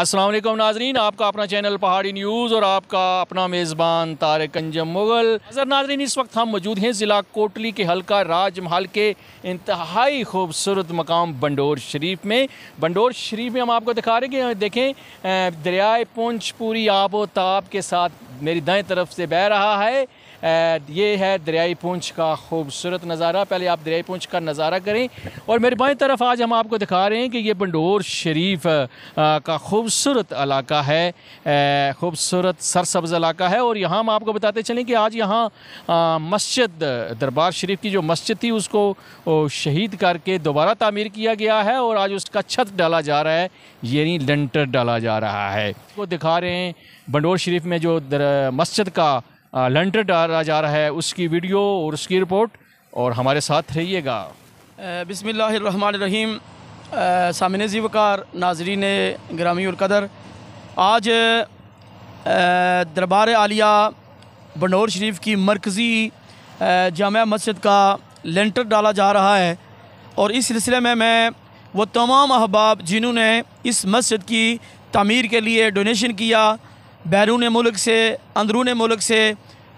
असलम नाजरीन आपका अपना चैनल पहाड़ी न्यूज़ और आपका अपना मेज़बान तारक अंजम मुग़ल नज़र नाजरीन इस वक्त हम मौजूद हैं ज़िला कोटली के हलका राजमहल के इंतहाई खूबसूरत मकाम बंडोर शरीफ में बंडोर शरीफ में हम आपको दिखा रहे हैं देखें दरियाए पुंछ पूरी आबो ताब के साथ मेरी दाएँ तरफ से बह रहा है ये है दरियाई पूंछ का खूबसूरत नज़ारा पहले आप दरियाई पूंछ का नज़ारा करें और मेरे बाएं तरफ आज हम आपको दिखा रहे हैं कि ये बंडोर शरीफ का खूबसूरत इलाका है खूबसूरत सरसब्ज़ इलाका है और यहाँ हम आपको बताते चलें कि आज यहाँ मस्जिद दरबार शरीफ की जो मस्जिद थी उसको शहीद करके दोबारा तमीर किया गया है और आज उसका छत डाला जा रहा है यानी लंटर डाला जा रहा है वो दिखा रहे हैं बंडोर शरीफ में जो मस्जिद का लंटर डाला जा रहा है उसकी वीडियो और उसकी रिपोर्ट और हमारे साथ रहिएगा बिसमीम सामने जीवकार नाजरीन ग्रामी कदर आज दरबार आलिया बनौर शरीफ की मरकज़ी जाम मस्जिद का लेंटर डाला जा रहा है और इस सिलसिले में मैं वो तमाम अहबाब जिन्होंने इस मस्जिद की तमीर के लिए डोनेशन किया बैरून मुल्क से अंदरून मुल्क से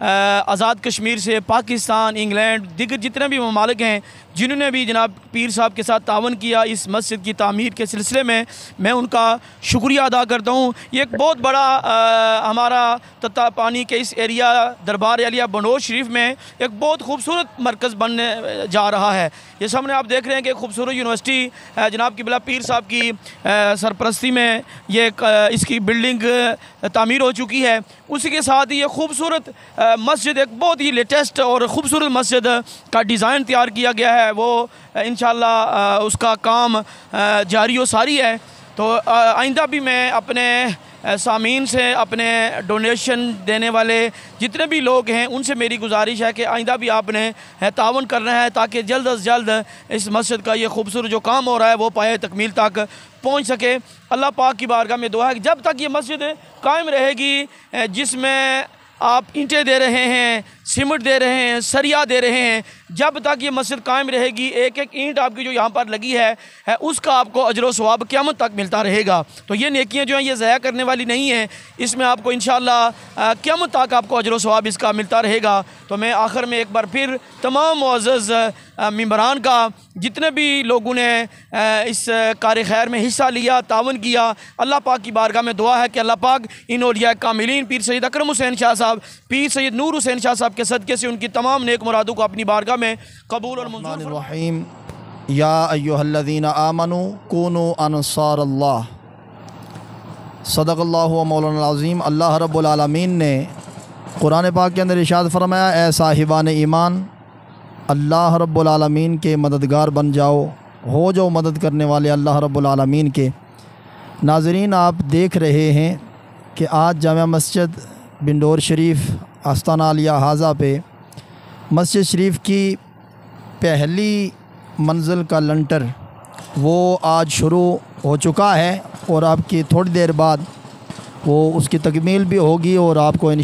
आज़ाद कश्मीर से पाकिस्तान इंग्लैंड दिगर जितने भी ममालिक हैं जिन्होंने भी जनाब पीर साहब के साथ तावन किया इस मस्जिद की तमीर के सिलसिले में मैं उनका शुक्रिया अदा करता हूँ ये एक बहुत बड़ा आ, हमारा तत्ता पानी के इस एरिया दरबार एलिया बनोज शरीफ में एक बहुत खूबसूरत मरकज़ बनने जा रहा है ये सामने आप देख रहे हैं कि खूबसूरत यूनिवर्सिटी जनाब की बिला पीर साहब की सरपरस्ती में ये इसकी बिल्डिंग तमीर हो चुकी है उसी के साथ ही ये खूबसूरत मस्जिद एक बहुत ही लेटेस्ट और ख़ूबसूरत मस्जिद का डिज़ाइन तैयार किया गया है है वो इन उसका काम जारी व सारी है तो आइंदा भी मैं अपने सामीन से अपने डोनेशन देने वाले जितने भी लोग हैं उनसे मेरी गुजारिश है कि आइंदा भी आपने तावन करना है ताकि जल्द अज जल्द इस मस्जिद का ये खूबसूरत जो काम हो रहा है वो पाए तकमील तक पहुंच सके अल्लाह पाक की बारगाह में दुआ है जब तक ये मस्जिद कायम रहेगी जिसमें आप ईंटें दे रहे हैं सीमेंट दे रहे हैं सरिया दे रहे हैं जब तक ये मस्जिद कायम रहेगी एक एक ईंट आपकी जो यहाँ पर लगी है, है उसका आपको अजर स्वाब क्या तक मिलता रहेगा तो ये नेकियाँ जो हैं ये ज़ाया करने वाली नहीं हैं इसमें आपको इन क्या तक आपको अजर स्वाब इसका मिलता रहेगा तो मैं आखिर में एक बार फिर तमाम मोज़ मम्बरान का जितने भी लोगों ने इस कार खैर में हिस्सा लिया तावन किया अल्लाह पाक की बारगाह में दुआ है कि अल्लाह पाक इन ओलिया कामिलीन पीर सैद अक्रम हुसैन शाह साहब पी सैद नूर हुसैन शाह साहब के सदक़े से उनकी तमाम नेक मुरादों को अपनी बारगाह में कबूल और मंजूर यादीन आमनु कोनो अनसार सदक़ल्ला मौलानाज़ीम अल्लाह रब्लमीन ने कुरान पाक के अंदर इशाद फरमाया ऐ साहिबान ईमान अल्लाह रबालमीन के मददगार बन जाओ हो जाओ मदद करने वाले अल्लाह रबालमीन के नाजरीन आप देख रहे हैं कि आज जाम मस्जिद बिंडोर शरीफ आस्ताना आलिया हाजा पे मस्जिद शरीफ की पहली मंजिल का लंटर वो आज शुरू हो चुका है और आपकी थोड़ी देर बाद वो उसकी तकमील भी होगी और आपको इन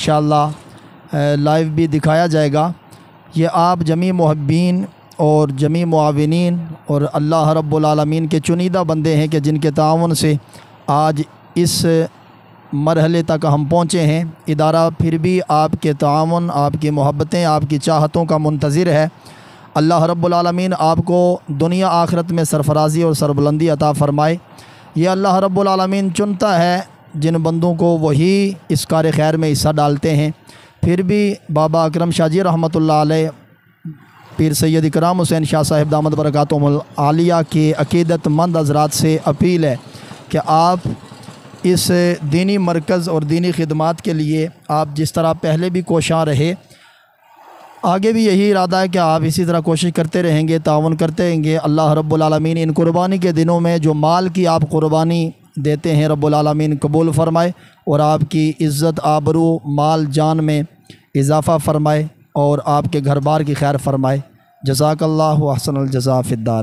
लाइव भी दिखाया जाएगा ये आप जमी महबीन और जमी माविन और अल्लाह रब्बुल रबालमीन के चुनिदा बंदे हैं कि जिनके तान से आज इस मरहले तक हम पहुँचे हैं इदारा फिर भी आपके ताउन आपकी मोहब्बतें आपकी चाहतों का मंतजर है अल्लाह रब्लमीन आपको दुनिया आखरत में सरफराजी और सरबुलंदी अता फ़रमाए ये अल्लाह रब्लमीन चुनता है जिन बंदों को वही इस कार खैर में हिस्सा डालते हैं फिर भी बाबा शाह शाहजी रहमत पीर सैद इकराम हुसैन शाह साहिब दामद बरकत आलिया के अकीदतमंद हजरात से अपील है कि आप इस दीनी मरकज़ और दीनी खिदमत के लिए आप जिस तरह पहले भी कोशाँ रहे आगे भी यही इरादा है कि आप इसी तरह कोशिश करते रहेंगे ताउन करते रहेंगे अल्लाह रब्बुलमीन इन कुर्बानी के दिनों में जो माल की आप कुर्बानी देते हैं रब्बुलमीन कबूल फ़रमाए और आपकी इज़्ज़त आबरू माल जान में इजाफ़ा फ़रमाए और आपके घर बार की खैर फ़रमाए जजाकल्ला हसन जजा